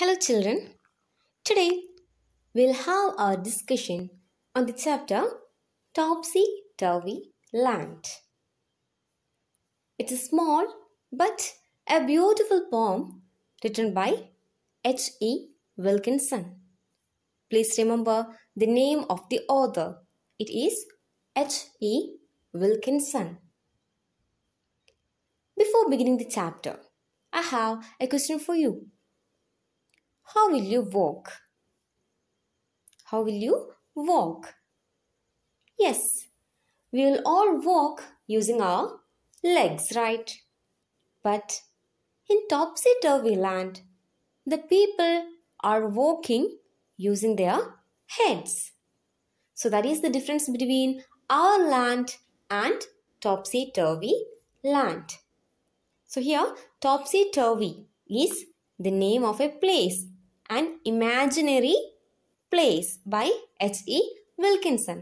Hello, children. Today we'll have our discussion on the chapter Topsy Turvy Land. It's a small but a beautiful poem written by H. E. Wilkinson. Please remember the name of the author. It is H. E. Wilkinson. Before beginning the chapter, I have a question for you. How will you walk? How will you walk? Yes, we will all walk using our legs, right? But in topsy turvy land, the people are walking using their heads. So that is the difference between our land and topsy turvy land. So here, topsy turvy is the name of a place and imaginary place by H E Wilkinson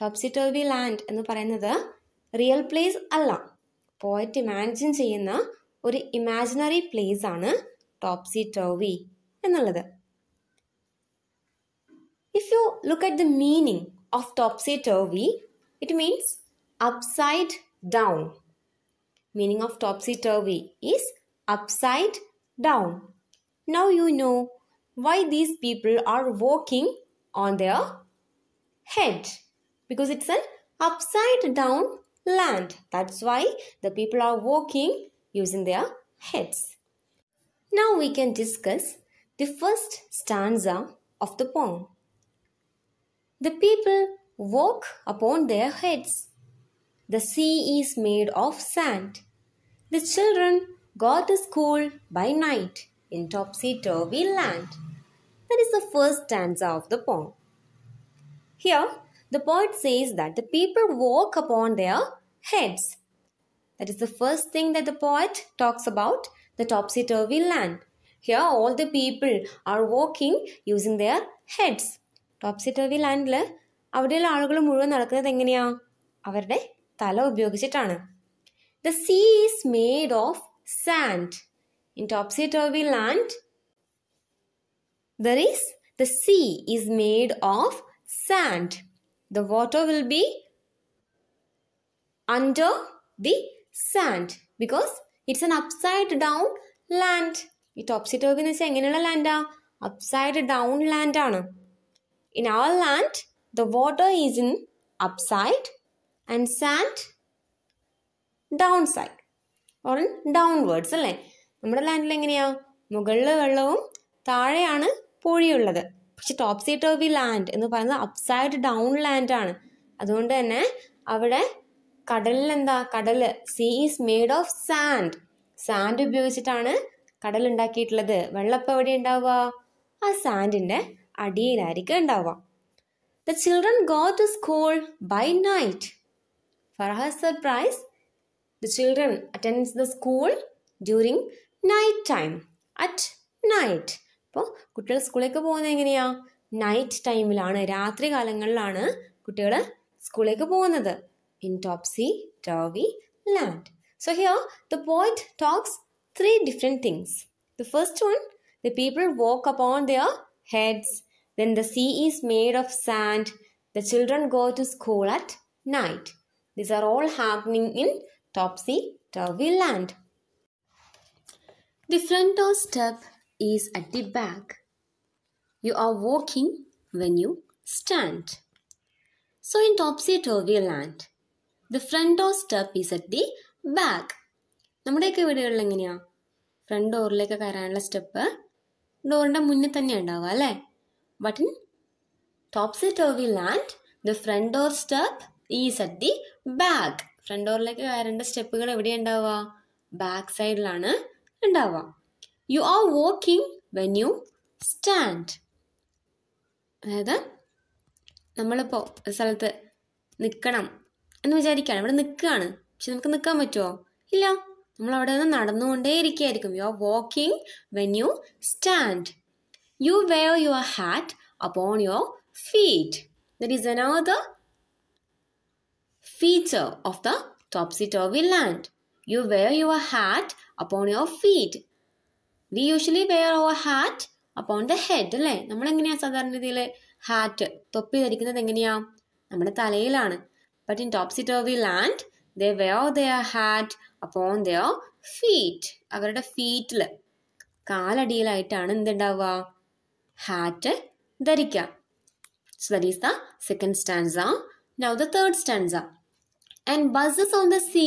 topsy turvy land എന്ന് പറയുന്നത് real place അല്ല poet imagine ചെയ്യുന്ന ഒരു imaginary place ആണ് topsy turvy എന്നുള്ളത് if you look at the meaning of topsy turvy it means upside down meaning of topsy turvy is upside down now you know why these people are walking on their head because it's an upside down land. That's why the people are walking using their heads. Now we can discuss the first stanza of the poem. The people walk upon their heads. The sea is made of sand. The children go to school by night in topsy-turvy land. That is the first stanza of the poem. Here, the poet says that the people walk upon their heads. That is the first thing that the poet talks about, the topsy-turvy land. Here, all the people are walking using their heads. Topsy-turvy land, the sea is made of sand. In topsy-turvy land, there is the sea is made of sand. The water will be under the sand because it's an upside down land. ഈ topsy top എന്ന് വെച്ചാൽ എങ്ങനെയുള്ള ലാൻഡാ upside down ലാൻഡാണ് in our land the water is in upside and sand down side or in downwards, അല്ലേ നമ്മുടെ ലാൻഡിൽ എങ്ങനെയാ മുകളിൽ വെള്ളവും താഴെയാണ് പൂഴിയുള്ളത് പക്ഷെ ടോപ്സി ടോബി ലാൻഡ് എന്ന് പറയുന്നത് അപ്സൈഡ് ഡൗൺ ലാൻഡ് ആണ് അതുകൊണ്ട് തന്നെ അവിടെ കടലിൽ എന്താ കടൽ sea is made of sand sand ഉപയോഗിച്ചിട്ടാണ് കടൽ ഉണ്ടാക്കിയിട്ടുള്ളത് വെള്ളപ്പം എവിടെ ഉണ്ടാവുക ആ സാൻഡിന്റെ അടിയിലായിരിക്കും ഉണ്ടാവുക the children go to school by night for her surprise the children attends the school during night time at night അപ്പോൾ കുട്ടികൾ സ്കൂളിലേക്ക് പോകുന്നത് എങ്ങനെയാണ് നൈറ്റ് ടൈമിലാണ് രാത്രി കാലങ്ങളിലാണ് കുട്ടികൾ സ്കൂളിലേക്ക് പോകുന്നത് in topsy turvy land so here the poet talks three different things the first one the people walk upon their heads then the sea is made of sand the children go to school at night these are all happening in topsy turvy land the front door step is at the back. You are walking when you stand. So in topsy-turvy land, the front door step is at the back. നമ്മുടെയൊക്കെ വീടുകളിൽ എങ്ങനെയാ front ഡോറിലേക്ക് കയറാനുള്ള step ഡോറിൻ്റെ മുന്നിൽ തന്നെ ഉണ്ടാവുക അല്ലേ but in topsy turvy land the front door step is at the back front ഡോറിലേക്ക് കയറേണ്ട സ്റ്റെപ്പുകൾ എവിടെയാണ് ഉണ്ടാവുക ബാക്ക് സൈഡിലാണ് ഉണ്ടാവാം you are walking when you stand അതായത് നമ്മളിപ്പോൾ സ്ഥലത്ത് നിൽക്കണം എന്ന് വിചാരിക്കുകയാണ് ഇവിടെ നിൽക്കുകയാണ് പക്ഷെ നമുക്ക് നിൽക്കാൻ പറ്റുമോ ഇല്ല നമ്മൾ അവിടെ നിന്ന് നടന്നുകൊണ്ടേ ഇരിക്കുകയായിരിക്കും you are walking when you stand you wear your hat upon your feet that is another feature of the topsy turvy land you wear your hat upon your feet we usually wear our hat upon the head അല്ലേ നമ്മൾ എങ്ങനെയാ സാധാരണ രീതിയിൽ hat തൊപ്പി ധരിക്കുന്നത് എങ്ങനെയാ നമ്മുടെ തലയിലാണ് but in of we land the wear their hat upon their feet അവരുടെ ഫീറ്റിൽ കാലടിയിലായിട്ടാണ് എന്തുണ്ടാവുക ഹാറ്റ് ധരിക്കുക so that is the second stanza now the third stanza and buses on the sea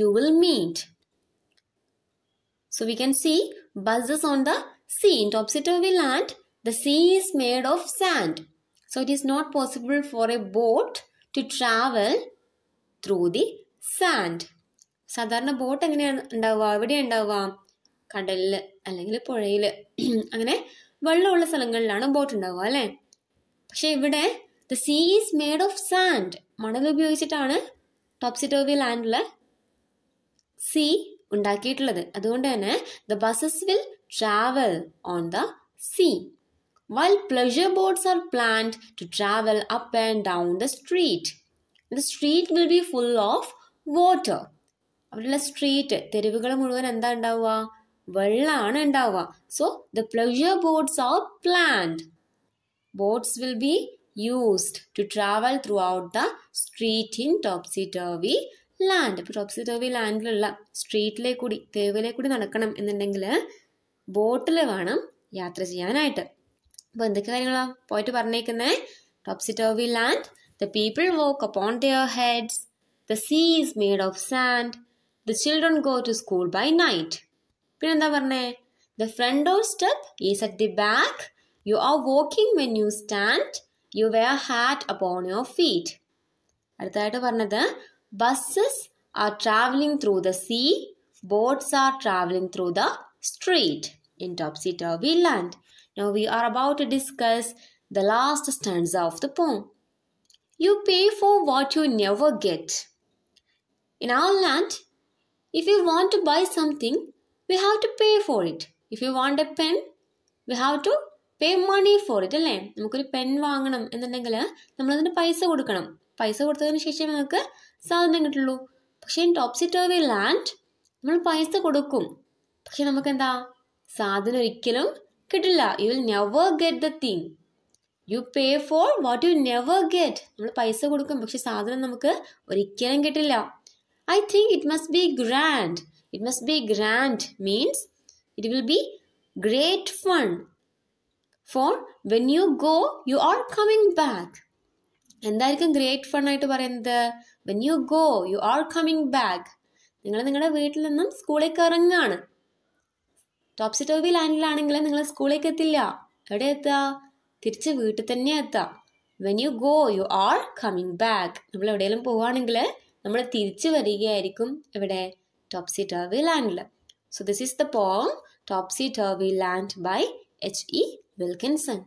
you will meet. So we can see buses on the sea in topsy-turvy land. The sea is made of sand. So it is not possible for a boat to travel through the sand. സാധാരണ boat എങ്ങനെയാണ് ഉണ്ടാവുക എവിടെ ഉണ്ടാവുക കടലിൽ അല്ലെങ്കിൽ പുഴയിൽ അങ്ങനെ വെള്ളമുള്ള സ്ഥലങ്ങളിലാണ് ബോട്ട് ഉണ്ടാവുക അല്ലേ പക്ഷെ ഇവിടെ the sea is made of sand മണൽ ഉപയോഗിച്ചിട്ടാണ് ടോപ്സിറ്റോവി ലാൻഡിൽ C the buses will travel on the sea. While pleasure boats are planned to travel up and down the street. The street will be full of water. Street. So the pleasure boats are planned. Boats will be used to travel throughout the street in topsy-turvy land ഇപ്പോൾ turvy ലാൻഡിലുള്ള സ്ട്രീറ്റിലെ കൂടി തെരുവിലെ കൂടി നടക്കണം എന്നുണ്ടെങ്കിൽ ബോട്ടിൽ വേണം യാത്ര ചെയ്യാനായിട്ട് അപ്പോൾ എന്തൊക്കെ കാര്യങ്ങളാണ് പോയിട്ട് പറഞ്ഞേക്കുന്നത് turvy land the people walk upon their heads the sea's made of sand the children go to school by night പിന്നെന്താ പറഞ്ഞേ the front of step is at the back you are walking when you stand you wear hat upon your feet അടുത്തായിട്ട് പറഞ്ഞത് Buses are traveling through the sea. Boats are traveling through the street in topsy-turvy land. Now we are about to discuss the last stanza of the poem. You pay for what you never get. In our land, if we want to buy something, we have to pay for it. If you want a pen, we have to pay money for it അല്ലേ നമുക്കൊരു pen വാങ്ങണം എന്നുണ്ടെങ്കിൽ നമ്മളതിന് പൈസ കൊടുക്കണം പൈസ കൊടുത്തതിന് ശേഷം നമുക്ക് സാധനം കിട്ടുള്ളൂ പക്ഷെ പക്ഷേ ടോപ്സി ടേവി ലാൻഡ് നമ്മൾ പൈസ കൊടുക്കും പക്ഷെ നമുക്ക് എന്താ സാധനം ഒരിക്കലും കിട്ടില്ല you will never get the thing you pay for what you never get നമ്മൾ പൈസ കൊടുക്കും പക്ഷെ സാധനം നമുക്ക് ഒരിക്കലും കിട്ടില്ല I think it must be grand it must be grand means it will be great fun for when you go you are coming back എന്തായിരിക്കും great fun ആയിട്ട് പറയുന്നത് when you go you are coming back നിങ്ങൾ നിങ്ങളുടെ വീട്ടിൽ നിന്നും സ്കൂളിലേക്ക് ഇറങ്ങുകയാണ് topsy ടോപ്പി ലാൻഡിലാണെങ്കിൽ നിങ്ങൾ സ്കൂളിലേക്ക് എത്തില്ല എവിടെ എത്തുക തിരിച്ച് വീട്ടിൽ തന്നെ എത്താം when you go you are coming back നമ്മൾ എവിടെയെങ്കിലും പോവുകയാണെങ്കിൽ നമ്മൾ തിരിച്ചു വരികയായിരിക്കും ഇവിടെ ടോപ്സി ടർവി ലാൻഡിൽ so this is the poem topsy turvy land by H E Wilkinson